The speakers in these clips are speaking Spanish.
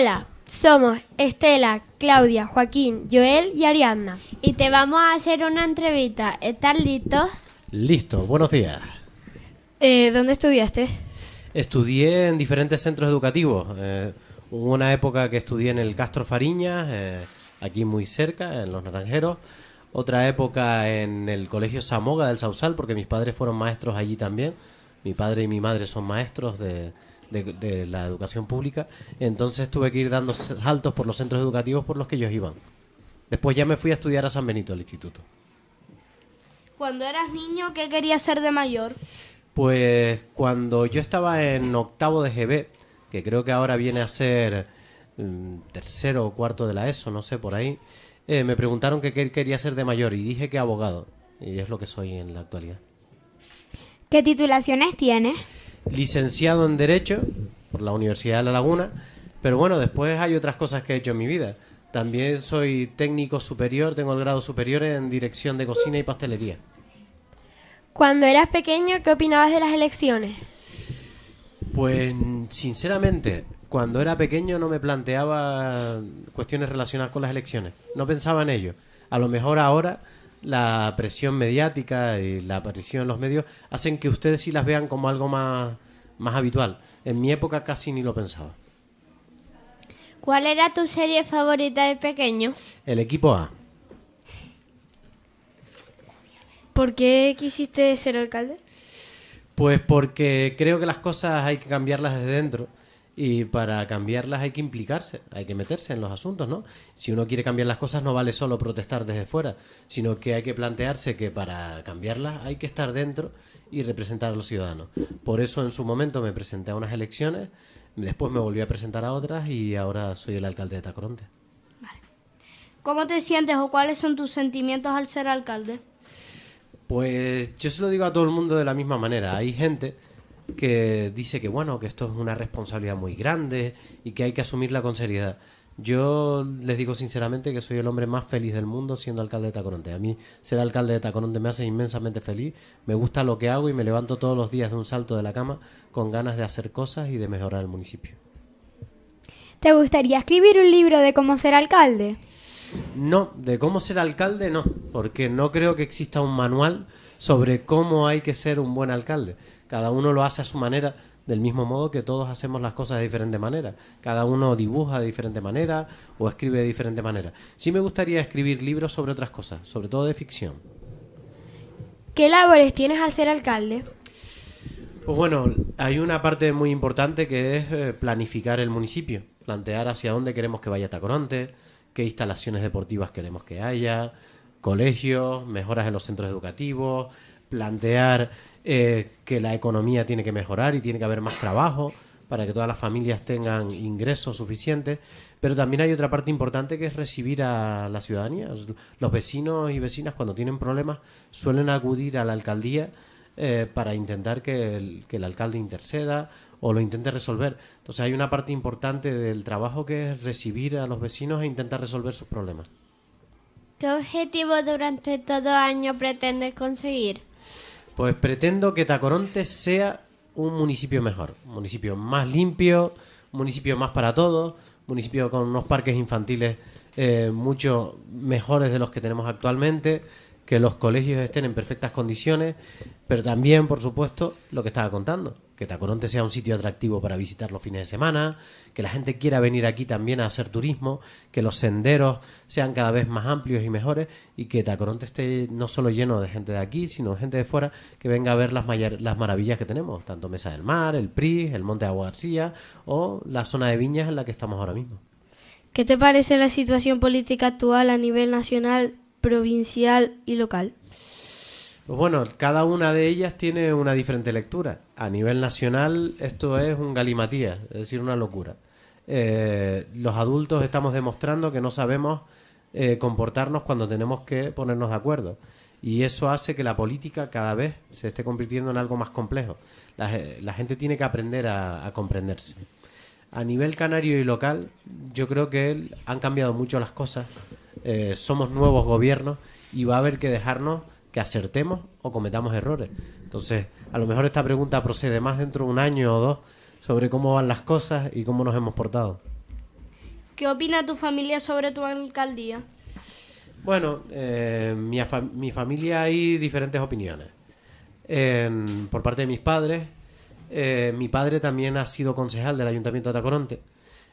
Hola, somos Estela, Claudia, Joaquín, Joel y Ariadna. Y te vamos a hacer una entrevista. ¿Estás listo? Listo, buenos días. Eh, ¿Dónde estudiaste? Estudié en diferentes centros educativos. Eh, hubo una época que estudié en el Castro Fariñas, eh, aquí muy cerca, en Los Naranjeros. Otra época en el Colegio Zamoga del Sausal, porque mis padres fueron maestros allí también. Mi padre y mi madre son maestros de, de, la educación pública, entonces tuve que ir dando saltos por los centros educativos por los que ellos iban. Después ya me fui a estudiar a San Benito, al instituto. Cuando eras niño, ¿qué querías ser de mayor? Pues cuando yo estaba en octavo de GB, que creo que ahora viene a ser mm, tercero o cuarto de la ESO, no sé, por ahí, eh, me preguntaron qué quería ser de mayor y dije que abogado, y es lo que soy en la actualidad. ¿Qué titulaciones tienes? licenciado en Derecho por la Universidad de La Laguna, pero bueno, después hay otras cosas que he hecho en mi vida. También soy técnico superior, tengo el grado superior en dirección de cocina y pastelería. Cuando eras pequeño, ¿qué opinabas de las elecciones? Pues sinceramente, cuando era pequeño no me planteaba cuestiones relacionadas con las elecciones, no pensaba en ello. A lo mejor ahora la presión mediática y la aparición en los medios hacen que ustedes sí las vean como algo más, más habitual. En mi época casi ni lo pensaba. ¿Cuál era tu serie favorita de pequeño? El equipo A. ¿Por qué quisiste ser alcalde? Pues porque creo que las cosas hay que cambiarlas desde dentro y para cambiarlas hay que implicarse, hay que meterse en los asuntos, ¿no? Si uno quiere cambiar las cosas no vale solo protestar desde fuera, sino que hay que plantearse que para cambiarlas hay que estar dentro y representar a los ciudadanos. Por eso en su momento me presenté a unas elecciones, después me volví a presentar a otras y ahora soy el alcalde de Tacoronte. ¿Cómo te sientes o cuáles son tus sentimientos al ser alcalde? Pues yo se lo digo a todo el mundo de la misma manera. Hay gente que dice que bueno, que esto es una responsabilidad muy grande y que hay que asumirla con seriedad. Yo les digo sinceramente que soy el hombre más feliz del mundo siendo alcalde de Tacoronte. A mí ser alcalde de Tacoronte me hace inmensamente feliz, me gusta lo que hago y me levanto todos los días de un salto de la cama con ganas de hacer cosas y de mejorar el municipio. ¿Te gustaría escribir un libro de cómo ser alcalde? No, de cómo ser alcalde no, porque no creo que exista un manual sobre cómo hay que ser un buen alcalde. Cada uno lo hace a su manera, del mismo modo que todos hacemos las cosas de diferente manera. Cada uno dibuja de diferente manera o escribe de diferente manera. Sí me gustaría escribir libros sobre otras cosas, sobre todo de ficción. ¿Qué labores tienes al ser alcalde? Pues bueno, hay una parte muy importante que es eh, planificar el municipio, plantear hacia dónde queremos que vaya Tacoronte, qué instalaciones deportivas queremos que haya, colegios, mejoras en los centros educativos, plantear eh, que la economía tiene que mejorar y tiene que haber más trabajo para que todas las familias tengan ingresos suficientes. Pero también hay otra parte importante que es recibir a la ciudadanía. Los vecinos y vecinas cuando tienen problemas suelen acudir a la alcaldía eh, para intentar que el, que el alcalde interceda o lo intente resolver. Entonces hay una parte importante del trabajo que es recibir a los vecinos e intentar resolver sus problemas. ¿Qué objetivo durante todo año pretendes conseguir? Pues pretendo que Tacoronte sea un municipio mejor, un municipio más limpio, un municipio más para todos, un municipio con unos parques infantiles eh, mucho mejores de los que tenemos actualmente, que los colegios estén en perfectas condiciones, pero también, por supuesto, lo que estaba contando, que Tacoronte sea un sitio atractivo para visitar los fines de semana, que la gente quiera venir aquí también a hacer turismo, que los senderos sean cada vez más amplios y mejores y que Tacoronte esté no solo lleno de gente de aquí, sino gente de fuera que venga a ver las, maravillas que tenemos, tanto Mesa del Mar, el PRI, el Monte Agua García o la zona de viñas en la que estamos ahora mismo. ¿Qué te parece la situación política actual a nivel nacional, provincial y local? Pues bueno, cada una de ellas tiene una diferente lectura. A nivel nacional esto es un galimatía, es decir, una locura. Eh, los adultos estamos demostrando que no sabemos eh, comportarnos cuando tenemos que ponernos de acuerdo. Y eso hace que la política cada vez se esté convirtiendo en algo más complejo. La, gente tiene que aprender a, comprenderse. A nivel canario y local, yo creo que han cambiado mucho las cosas. Eh, somos nuevos gobiernos y va a haber que dejarnos que acertemos o cometamos errores. Entonces, a lo mejor esta pregunta procede más dentro de un año o dos sobre cómo van las cosas y cómo nos hemos portado. ¿Qué opina tu familia sobre tu alcaldía? Bueno, eh, mi, familia hay diferentes opiniones. Em, por parte de mis padres, eh, mi padre también ha sido concejal del Ayuntamiento de Atacoronte.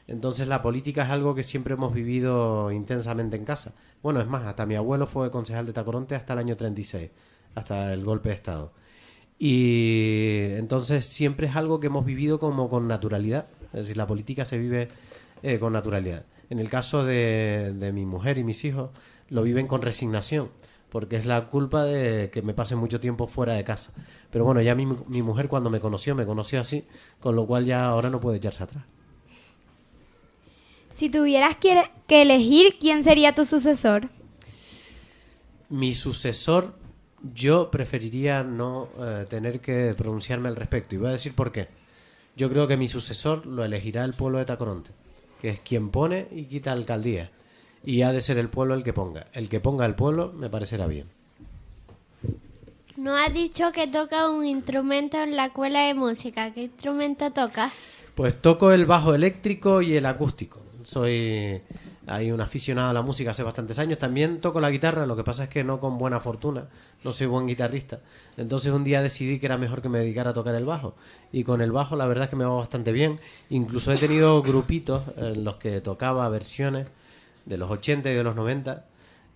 Entonces la política es algo que siempre hemos vivido intensamente en casa. Bueno, es más, hasta mi abuelo fue concejal de Tacoronte hasta el año 36, hasta el golpe de Estado. Y entonces siempre es algo que hemos vivido como con naturalidad. Es decir, la política se vive eh, con naturalidad. En el caso de, mi mujer y mis hijos, lo viven con resignación, porque es la culpa de que me pase mucho tiempo fuera de casa. Pero bueno, ya mi, mi mujer cuando me conoció, me conoció así, con lo cual ya ahora no puede echarse atrás. Si tuvieras que, elegir, ¿quién sería tu sucesor? Mi sucesor, yo preferiría no eh, tener que pronunciarme al respecto. Y voy a decir por qué. Yo creo que mi sucesor lo elegirá el pueblo de Tacoronte, que es quien pone y quita alcaldía. Y ha de ser el pueblo el que ponga. El que ponga el pueblo me parecerá bien. No has dicho que toca un instrumento en la escuela de música. ¿Qué instrumento toca? Pues toco el bajo eléctrico y el acústico soy hay un aficionado a la música hace bastantes años. También toco la guitarra, lo que pasa es que no con buena fortuna, no soy buen guitarrista. Entonces un día decidí que era mejor que me dedicara a tocar el bajo. Y con el bajo la verdad es que me va bastante bien. Incluso he tenido grupitos en los que tocaba versiones de los 80 y de los 90,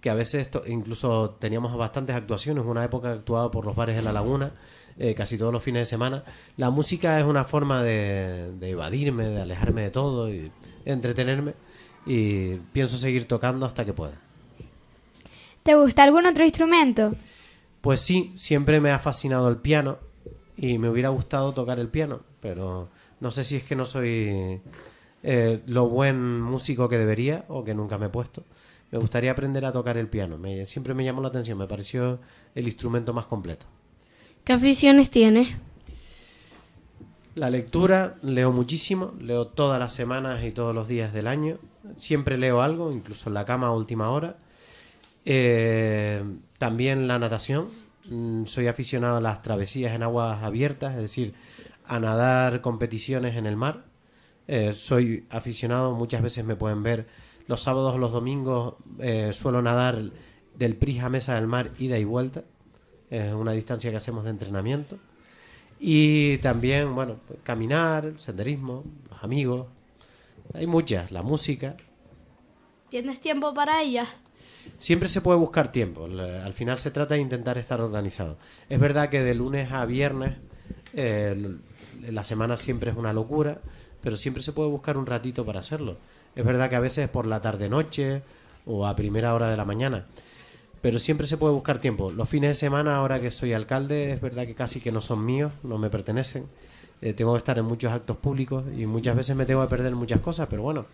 que a veces incluso teníamos bastantes actuaciones. Una época actuaba por los bares de la laguna eh, casi todos los fines de semana. La música es una forma de, evadirme, de alejarme de todo y entretenerme. Y pienso seguir tocando hasta que pueda. ¿Te gusta algún otro instrumento? Pues sí, siempre me ha fascinado el piano y me hubiera gustado tocar el piano, pero no sé si es que no soy eh, lo buen músico que debería o que nunca me he puesto. Me gustaría aprender a tocar el piano, siempre me llamó la atención, me pareció el instrumento más completo. ¿Qué aficiones tienes? La lectura, leo muchísimo, leo todas las semanas y todos los días del año. Siempre leo algo, incluso en la cama a última hora. Eh, también la natación. Mm, soy aficionado a las travesías en aguas abiertas, es decir, a nadar competiciones en el mar. Eh, soy aficionado, muchas veces me pueden ver los sábados o los domingos. Eh, suelo nadar del a Mesa del Mar, ida y vuelta es una distancia que hacemos de entrenamiento. Y también, bueno, pues, caminar, senderismo, los amigos. Hay muchas, la música. ¿Tienes tiempo para ellas? Siempre se puede buscar tiempo. Al final se trata de intentar estar organizado. Es verdad que de lunes a viernes eh, la semana siempre es una locura, pero siempre se puede buscar un ratito para hacerlo. Es verdad que a veces por la tarde-noche o a primera hora de la mañana pero siempre se puede buscar tiempo. Los fines de semana, ahora que soy alcalde, es verdad que casi que no son míos, no me pertenecen. Eh, tengo que estar en muchos actos públicos y muchas veces me tengo que perder muchas cosas, pero bueno,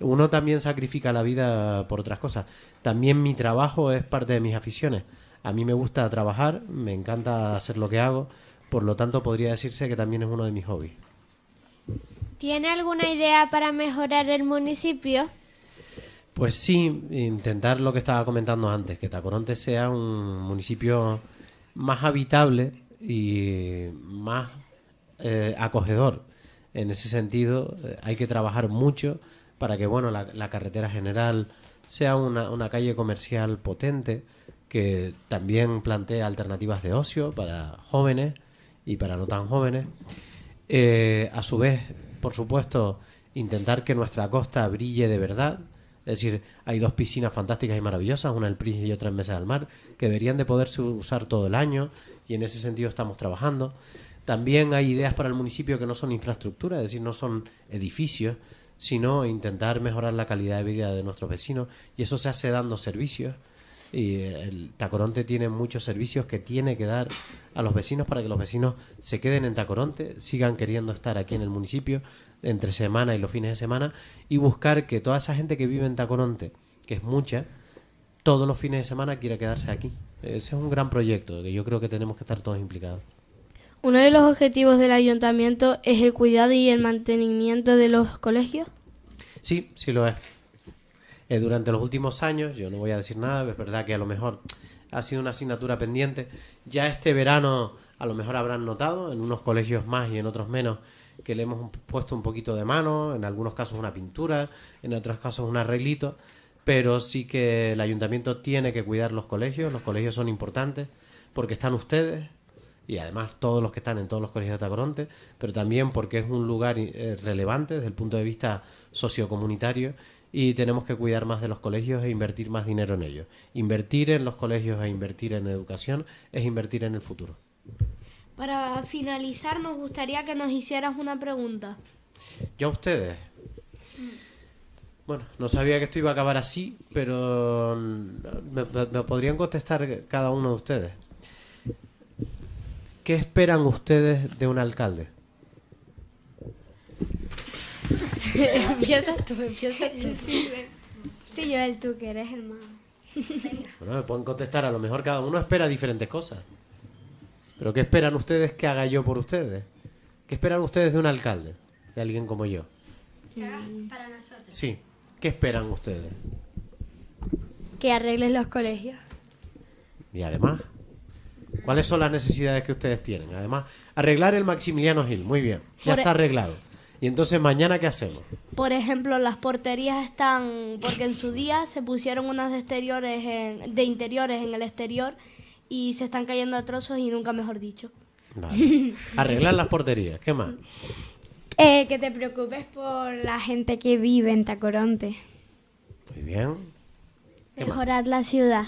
uno también sacrifica la vida por otras cosas. También mi trabajo es parte de mis aficiones. A mí me gusta trabajar, me encanta hacer lo que hago, por lo tanto podría decirse que también es uno de mis hobbies. ¿Tiene alguna idea para mejorar el municipio? Pues sí, intentar lo que estaba comentando antes, que Tacoronte sea un municipio más habitable y más eh, acogedor. En ese sentido, eh, hay que trabajar mucho para que bueno la, carretera general sea una, calle comercial potente que también plantea alternativas de ocio para jóvenes y para no tan jóvenes. Eh, a su vez, por supuesto, intentar que nuestra costa brille de verdad, es decir, hay dos piscinas fantásticas y maravillosas, una en el Príncipe y otra en Mesa del Mar, que deberían de poderse usar todo el año y en ese sentido estamos trabajando. También hay ideas para el municipio que no son infraestructura, es decir, no son edificios, sino intentar mejorar la calidad de vida de nuestros vecinos y eso se hace dando servicios. Y el Tacoronte tiene muchos servicios que tiene que dar a los vecinos para que los vecinos se queden en Tacoronte, sigan queriendo estar aquí en el municipio entre semana y los fines de semana y buscar que toda esa gente que vive en Tacoronte, que es mucha, todos los fines de semana quiera quedarse aquí. Ese es un gran proyecto que yo creo que tenemos que estar todos implicados. Uno de los objetivos del ayuntamiento es el cuidado y el mantenimiento de los colegios. Sí, sí lo es. Eh, durante los últimos años, yo no voy a decir nada, es verdad que a lo mejor ha sido una asignatura pendiente, ya este verano a lo mejor habrán notado, en unos colegios más y en otros menos, que le hemos puesto un poquito de mano, en algunos casos una pintura, en otros casos un arreglito, pero sí que el ayuntamiento tiene que cuidar los colegios, los colegios son importantes, porque están ustedes, y además todos los que están en todos los colegios de Tacoronte, pero también porque es un lugar eh, relevante desde el punto de vista sociocomunitario y tenemos que cuidar más de los colegios e invertir más dinero en ellos. Invertir en los colegios e invertir en educación es invertir en el futuro. Para finalizar, nos gustaría que nos hicieras una pregunta. ya ustedes. Bueno, no sabía que esto iba a acabar así, pero mm, me podrían contestar cada uno de ustedes. ¿Qué esperan ustedes de un alcalde? empiezas tú, empiezas tú. Sí, yo el tú, que eres el más. Bueno, me pueden contestar, a lo mejor cada uno espera diferentes cosas. Pero ¿qué esperan ustedes que haga yo por ustedes? ¿Qué esperan ustedes de un alcalde? De alguien como yo. Para nosotros. Sí. ¿Qué esperan ustedes? Que arreglen los colegios. Y además, ¿cuáles son las necesidades que ustedes tienen? Además, arreglar el Maximiliano Gil. Muy bien, ya está arreglado. Y entonces mañana, ¿qué hacemos? Por ejemplo, las porterías están, porque en su día se pusieron unas de, exteriores en, de interiores en el exterior y se están cayendo a trozos y nunca mejor dicho. Vale. Arreglar las porterías, ¿qué más? Eh, que te preocupes por la gente que vive en Tacoronte. Muy bien. Mejorar la ciudad.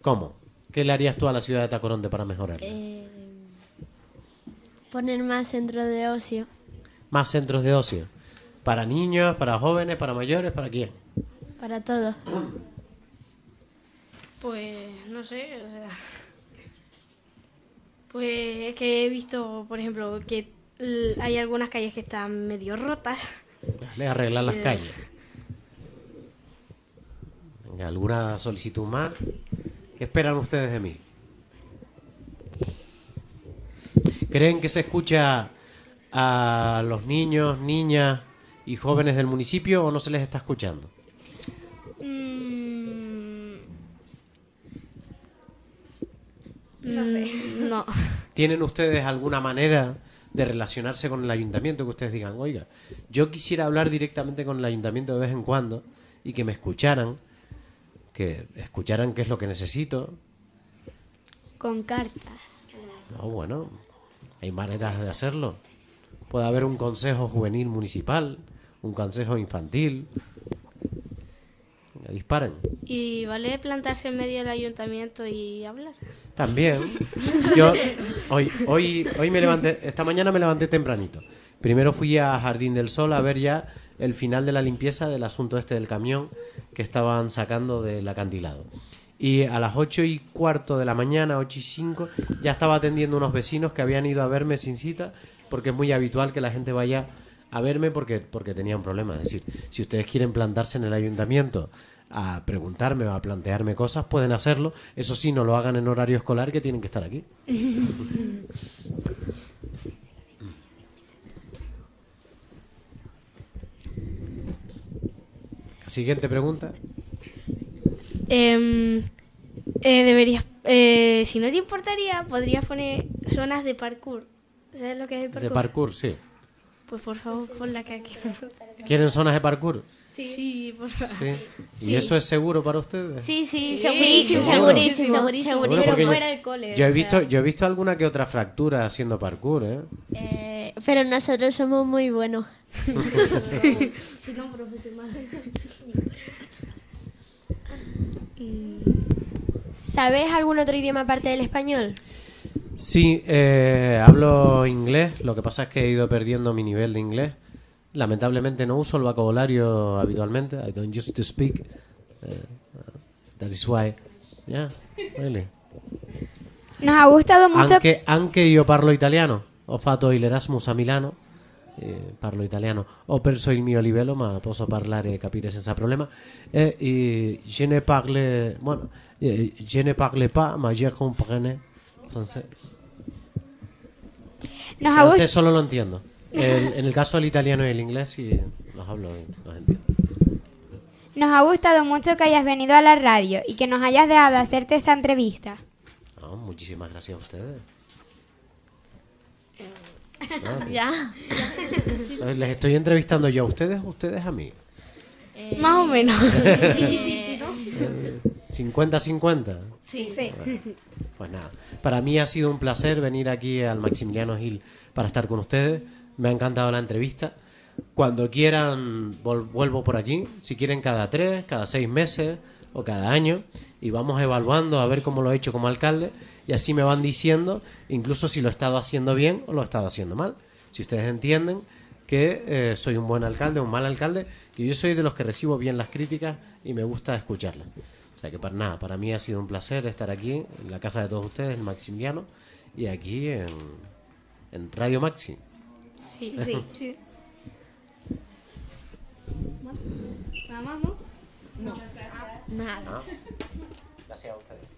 ¿Cómo? ¿Qué le harías tú a la ciudad de Tacoronte para mejorarla? Eh, poner más centro de ocio más centros de ocio? ¿Para niños, para jóvenes, para mayores, para quién? Para todos. Pues no sé, o sea. Pues es que he visto, por ejemplo, que hay algunas calles que están medio rotas. Dale, arreglar las eh. calles. ¿alguna solicitud más? ¿Qué esperan ustedes de mí? ¿Creen que se escucha a los niños, niñas y jóvenes del municipio o no se les está escuchando? Mm. No sé. Mm, no. ¿Tienen ustedes alguna manera de relacionarse con el ayuntamiento que ustedes digan, oiga, yo quisiera hablar directamente con el ayuntamiento de vez en cuando y que me escucharan, que escucharan qué es lo que necesito? Con cartas. No, ah, bueno, hay maneras de hacerlo puede haber un consejo juvenil municipal, un consejo infantil. Disparen. Y vale plantarse en medio del ayuntamiento y hablar. También. Yo hoy, hoy, hoy me levanté, esta mañana me levanté tempranito. Primero fui a Jardín del Sol a ver ya el final de la limpieza del asunto este del camión que estaban sacando del acantilado. Y a las 8 y cuarto de la mañana, 8 y 5, ya estaba atendiendo unos vecinos que habían ido a verme sin cita porque es muy habitual que la gente vaya a verme porque, porque tenía un problema. Es decir, si ustedes quieren plantarse en el ayuntamiento a preguntarme o a plantearme cosas, pueden hacerlo. Eso sí, no lo hagan en horario escolar, que tienen que estar aquí. Siguiente pregunta. Em, eh, eh, si no te importaría, podrías poner zonas de parkour. ¿Sabes lo que es el parkour? De parkour, sí. Pues por favor, la que ¿Quieren zonas de parkour? Sí, sí por favor. ¿Y eso es seguro para ustedes? Sí, sí, segurísimo, segurísimo, segurísimo. fuera del cole. Yo he, visto, yo he visto alguna que otra fractura haciendo parkour, ¿eh? eh pero nosotros somos muy buenos. no, profesionales. ¿Sabes algún otro idioma aparte del español? Sí, eh, hablo inglés, lo que pasa es que he ido perdiendo mi nivel de inglés. Lamentablemente no uso el vocabulario habitualmente. I don't use to speak. Eh, that is why. Yeah, really. Nos ha gustado mucho. Aunque yo yo parlo italiano. Ho fatto erasmus a Milano. Eh, parlo italiano. o perso il mio livello, ma posso parlare e capire senza problema. y eh, je ne parle, bueno, je ne parle pas, ma je comprenais entonces solo lo entiendo. en el caso del italiano y el inglés sí los hablo, los entiendo. Nos ha gustado mucho que hayas venido a la radio y que nos hayas dejado hacerte esta entrevista. Ah, muchísimas gracias a ustedes. Ah, ya. Les estoy entrevistando yo a ustedes, ustedes a mí. Más o menos. Eh, ¿50-50? Sí, sí. pues nada, para mí ha sido un placer venir aquí al Maximiliano Gil para estar con ustedes. Me ha encantado la entrevista. Cuando quieran, vuelvo por aquí. Si quieren, cada tres, cada seis meses o cada año. Y vamos evaluando a ver cómo lo he hecho como alcalde. Y así me van diciendo, incluso si lo he estado haciendo bien o lo he estado haciendo mal. Si ustedes entienden que eh, soy un buen alcalde, un mal alcalde, que yo soy de los que recibo bien las críticas y me gusta escucharlas. O sea que para nada, para mí ha sido un placer estar aquí en la casa de todos ustedes, Maximiliano, y aquí en, en Radio Maxi. Sí, sí, sí. ¿Nada más, no? No. Muchas gracias. Nada. Ah, gracias a ustedes.